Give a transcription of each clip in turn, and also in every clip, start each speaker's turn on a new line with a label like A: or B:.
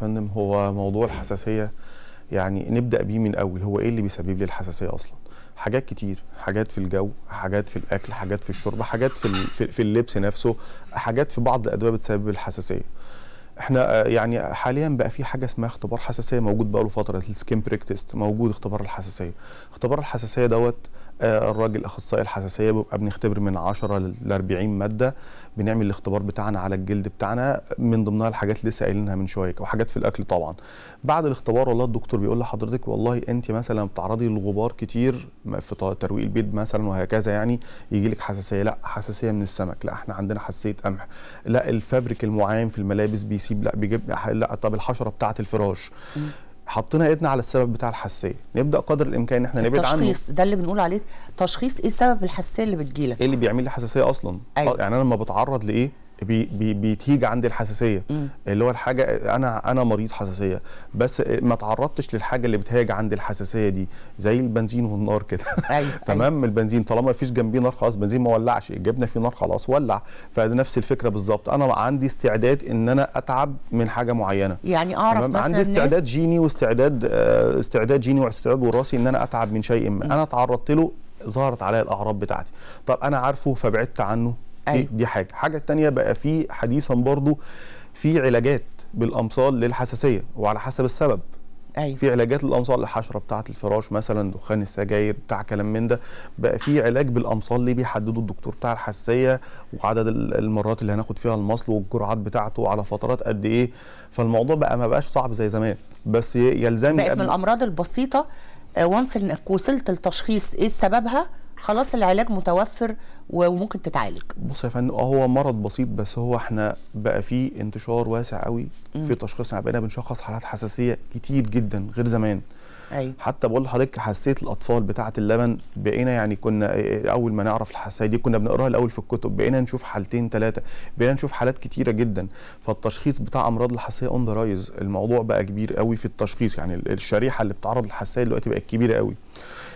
A: فندم هو موضوع الحساسيه يعني نبدا بيه من اول هو ايه اللي بيسبب لي الحساسيه اصلا حاجات كتير حاجات في الجو حاجات في الاكل حاجات في الشرب حاجات في في اللبس نفسه حاجات في بعض الادويه بتسبب الحساسيه احنا آه، يعني حاليا بقى في حاجه اسمها اختبار حساسيه موجود بقى له فتره السكين بريك تيست موجود اختبار الحساسيه اختبار الحساسيه دوت آه، الراجل اخصائي الحساسيه بيبقى بنختبر من 10 ل 40 ماده بنعمل الاختبار بتاعنا على الجلد بتاعنا من ضمنها الحاجات اللي لسه قايلينها من شويه وحاجات في الاكل طبعا بعد الاختبار والله الدكتور بيقول لحضرتك والله انت مثلا بتعرضي للغبار كتير في ترويق البيض مثلا وهكذا يعني يجي لك حساسيه لا حساسيه من السمك لا احنا عندنا حساسيه قمح لا الفابريك المعين في الملابس بيسيب لا بيجيب لا طب الحشره بتاعه الفراش حطينا ايدنا على السبب بتاع الحساسيه نبدا قدر الامكان ان احنا نبعد عنه التشخيص
B: ده اللي بنقول عليه تشخيص ايه سبب الحساسيه اللي بتجيلك
A: ايه اللي بيعمل لي حساسيه اصلا أيوة. يعني انا لما بتعرض لايه بي بي بتيجي عند الحساسيه مم. اللي هو الحاجه انا انا مريض حساسيه بس ما تعرضتش للحاجه اللي بتهاج عند الحساسيه دي زي البنزين والنار كده أيوة. أيوة. تمام البنزين طالما ما فيش جنبيه نار خلاص البنزين ما ولعش جبنا فيه نار خلاص ولع فده نفس الفكره بالظبط انا عندي استعداد ان انا اتعب من حاجه معينه يعني اعرف مثلا عندي استعداد جيني واستعداد آه، استعداد جيني واستعداد وراثي ان انا اتعب من شيء ما انا تعرضت له ظهرت عليا الاعراض بتاعتي طب انا عارفه فبعدت عنه أي. أيوة. دي حاجه الحاجه الثانيه بقى في حديثا برضو في علاجات بالامصال للحساسيه وعلى حسب السبب أيوة. في علاجات للامصال الحشره بتاعه الفراش مثلا دخان السجاير بتاع كلام من ده بقى في علاج بالامصال ليه بيحدده الدكتور بتاع الحساسيه وعدد المرات اللي هناخد فيها المصل والجرعات بتاعته على فترات قد ايه فالموضوع بقى ما
B: بقاش صعب زي زمان بس يلزمني بقت من الامراض البسيطه وانس آه، انك وصلت لتشخيص ايه سببها خلاص العلاج متوفر وممكن تتعالج بص يا فندم
A: آه، هو مرض بسيط بس هو احنا بقى فيه انتشار واسع قوي مم. في تشخيصنا بقينا بنشخص حالات حساسيه كتير جدا غير زمان أيوة. حتى بقول لحضرتك حساسيه الاطفال بتاعه اللبن بقينا يعني كنا آه، آه، اول ما نعرف الحساسيه دي كنا بنقراها الاول في الكتب بقينا نشوف حالتين ثلاثه بقينا نشوف حالات كتيره جدا فالتشخيص بتاع امراض الحساسيه اون ذا رايز الموضوع بقى كبير قوي في التشخيص يعني الشريحه اللي بتعرض للحساسيه دلوقتي بقت كبيره قوي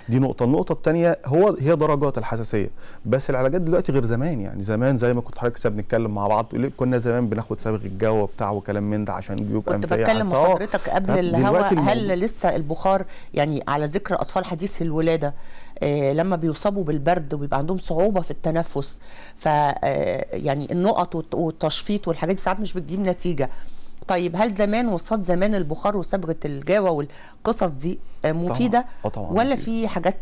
A: دي نقطه النقطه الثانيه هو هي درجات الحساسيه بس العلاجات دلوقتي غير زمان يعني زمان زي ما كنت حضرتك لسه بنتكلم مع بعض كنا زمان بناخد صبغ الجو وبتاع وكلام من ده عشان يبقى كنت بتكلم مع آه، حضرتك قبل الهواء هل
B: لسه البخار يعني على ذكر اطفال حديث الولاده آه، لما بيصابوا بالبرد وبيبقى عندهم صعوبه في التنفس ف آه، يعني النقط والتشفيط والحاجات دي ساعات مش بتجيب نتيجه طيب هل زمان وصاد زمان البخار وصبغه الجاوه والقصص دي آه، مفيده طبعا. آه، طبعا. ولا في حاجات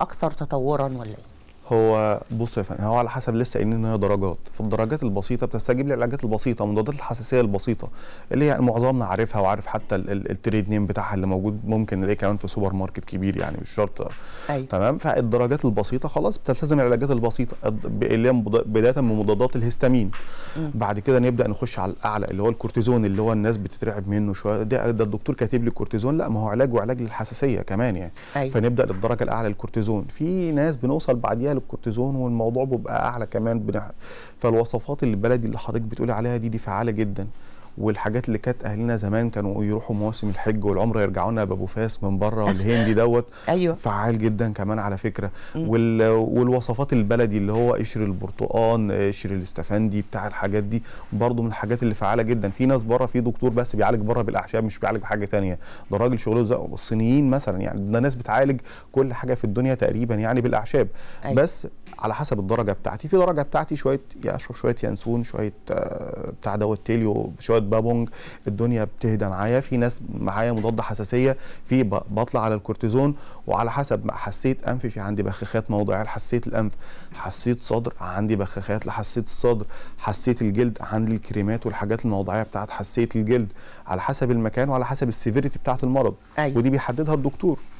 B: اكثر تطورا ولا ايه
A: هو بص يا فندم هو على حسب لسه ان هي درجات في الدرجات البسيطه بتستجيب للعلاجات البسيطه مضادات الحساسيه البسيطه اللي هي يعني معظمنا عارفها وعارف حتى التريد نيم بتاعها اللي موجود ممكن نلاقيه كمان في سوبر ماركت كبير يعني مش شرط أيوة. تمام فالدرجات البسيطه خلاص بتلتزم العلاجات البسيطه اللي هي بدايه من مضادات الهستامين م. بعد كده نبدا نخش على الاعلى اللي هو الكورتيزون اللي هو الناس بتترعب منه شويه ده, ده الدكتور كاتب لي كورتيزون لا ما هو علاج وعلاج للحساسيه كمان يعني أي. أيوة. فنبدا للدرجه الاعلى الكورتيزون في ناس بنوصل بعديها الكورتيزون والموضوع بيبقى اعلى كمان بنح... فالوصفات اللي البلدي اللي حضرتك بتقولي عليها دي دي فعاله جدا والحاجات اللي كانت اهلنا زمان كانوا يروحوا مواسم الحج والعمره يرجعوا لنا بابو فاس من بره والهندي دوت ايوه فعال جدا كمان على فكره وال والوصفات البلدي اللي هو قشر البرتقان قشر الاستفندي بتاع الحاجات دي برضو من الحاجات اللي فعاله جدا في ناس بره في دكتور بس بيعالج بره بالاعشاب مش بيعالج بحاجه ثانيه ده راجل شغله الصينيين مثلا يعني ده ناس بتعالج كل حاجه في الدنيا تقريبا يعني بالاعشاب أيوة. بس على حسب الدرجه بتاعتي في درجه بتاعتي شويه اشرب شويه ينسون شويه آه، بتاع دوت تيليو شويه بابونج الدنيا بتهدى معايا في ناس معايا مضاد حساسيه في بطلع على الكورتيزون وعلى حسب ما حسيت انفي في عندي بخاخات موضعيه حسيت الانف حسيت صدر عندي بخاخات لحسيت الصدر حسيت الجلد عندي الكريمات والحاجات الموضعيه بتاعت حسيت الجلد على حسب المكان وعلى حسب السيفيريتي بتاعت المرض أيوة. ودي بيحددها الدكتور